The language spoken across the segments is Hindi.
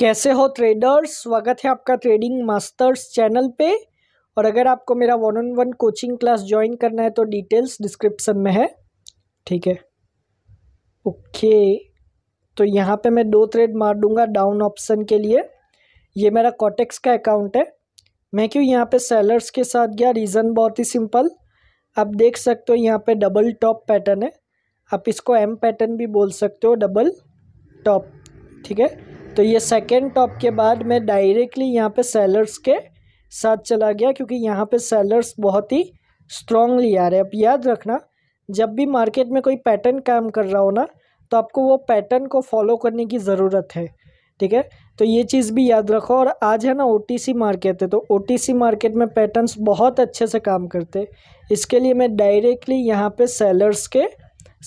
कैसे हो ट्रेडर्स स्वागत है आपका ट्रेडिंग मास्टर्स चैनल पे और अगर आपको मेरा one on one coaching class join करना है तो डिटेल्स डिस्क्रिप्शन में है ठीक है ओके तो यहाँ पे मैं दो ट्रेड मार दूंगा डाउन ऑप्शन के लिए ये मेरा कॉटेक्स का अकाउंट है मैं क्यों यहाँ पे सेलर्स के साथ गया रीज़न बहुत ही सिंपल आप देख सकते हो यहाँ पर डबल टॉप पैटर्न है आप इसको एम पैटर्न भी बोल सकते हो डबल टॉप ठीक है तो ये सेकेंड टॉप के बाद मैं डायरेक्टली यहाँ पे सेलर्स के साथ चला गया क्योंकि यहाँ पे सेलर्स बहुत ही स्ट्रांगली आ रहे हैं अब याद रखना जब भी मार्केट में कोई पैटर्न काम कर रहा हो ना तो आपको वो पैटर्न को फॉलो करने की ज़रूरत है ठीक है तो ये चीज़ भी याद रखो और आज है ना ओ मार्केट है तो ओ मार्केट में पैटर्न बहुत अच्छे से काम करते इसके लिए मैं डायरेक्टली यहाँ पर सेलर्स के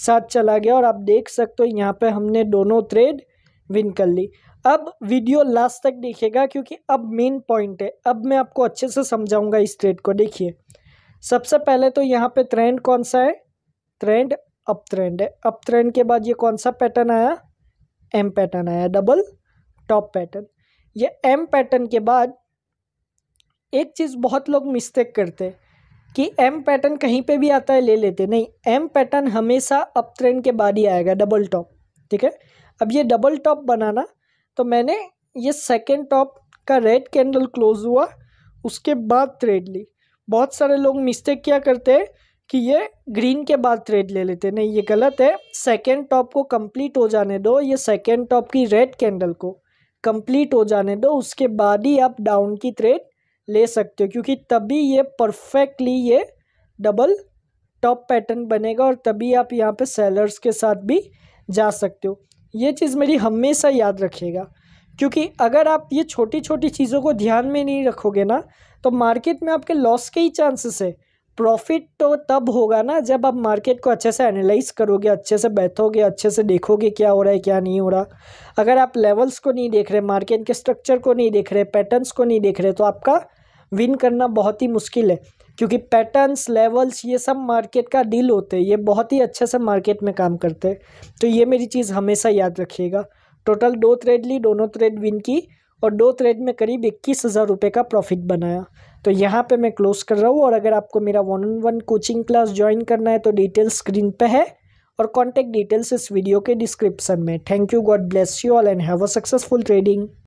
साथ चला गया और आप देख सकते हो यहाँ पर हमने दोनों ट्रेड विन कर ली अब वीडियो लास्ट तक देखिएगा क्योंकि अब मेन पॉइंट है अब मैं आपको अच्छे से समझाऊंगा इस ट्रेड को देखिए सबसे पहले तो यहाँ पे ट्रेंड कौन सा है ट्रेंड अप ट्रेंड है अप ट्रेंड के बाद ये कौन सा पैटर्न आया एम पैटर्न आया डबल टॉप पैटर्न ये एम पैटर्न के बाद एक चीज़ बहुत लोग मिस्टेक करते हैं कि एम पैटर्न कहीं पे भी आता है ले लेते नहीं एम पैटर्न हमेशा अप ट्रेंड के बाद ही आएगा डबल टॉप ठीक है अब ये डबल टॉप बनाना तो मैंने ये सेकेंड टॉप का रेड कैंडल क्लोज हुआ उसके बाद थ्रेड ली बहुत सारे लोग मिस्टेक क्या करते हैं कि ये ग्रीन के बाद थ्रेड ले लेते नहीं ये गलत है सेकेंड टॉप को कंप्लीट हो जाने दो ये सेकेंड टॉप की रेड कैंडल को कंप्लीट हो जाने दो उसके बाद ही आप डाउन की थ्रेड ले सकते हो क्योंकि तभी ये परफेक्टली ये डबल टॉप पैटर्न बनेगा और तभी आप यहाँ पे सेलर्स के साथ भी जा सकते हो ये चीज़ मेरी हमेशा याद रखिएगा क्योंकि अगर आप ये छोटी छोटी चीज़ों को ध्यान में नहीं रखोगे ना तो मार्केट में आपके लॉस के ही चांसेस है प्रॉफिट तो तब होगा ना जब आप मार्केट को अच्छे से एनालाइज करोगे अच्छे से बैठोगे अच्छे से देखोगे क्या हो रहा है क्या नहीं हो रहा अगर आप लेवल्स को नहीं देख रहे मार्केट के स्ट्रक्चर को नहीं देख रहे पैटर्न्स को नहीं देख रहे तो आपका विन करना बहुत ही मुश्किल है क्योंकि पैटर्न्स लेवल्स ये सब मार्केट का डील होते हैं ये बहुत ही अच्छे से मार्केट में काम करते हैं तो ये मेरी चीज़ हमेशा याद रखिएगा टोटल दो ट्रेड ली दोनों ट्रेड विन की और दो ट्रेड में करीब इक्कीस हज़ार रुपये का प्रॉफिट बनाया तो यहाँ पे मैं क्लोज़ कर रहा हूँ और अगर आपको मेरा one on one coaching class join करना है तो डिटेल स्क्रीन पे है और कॉन्टैक्ट डिटेल्स इस वीडियो के डिस्क्रिप्शन में thank you God bless you all and have a successful trading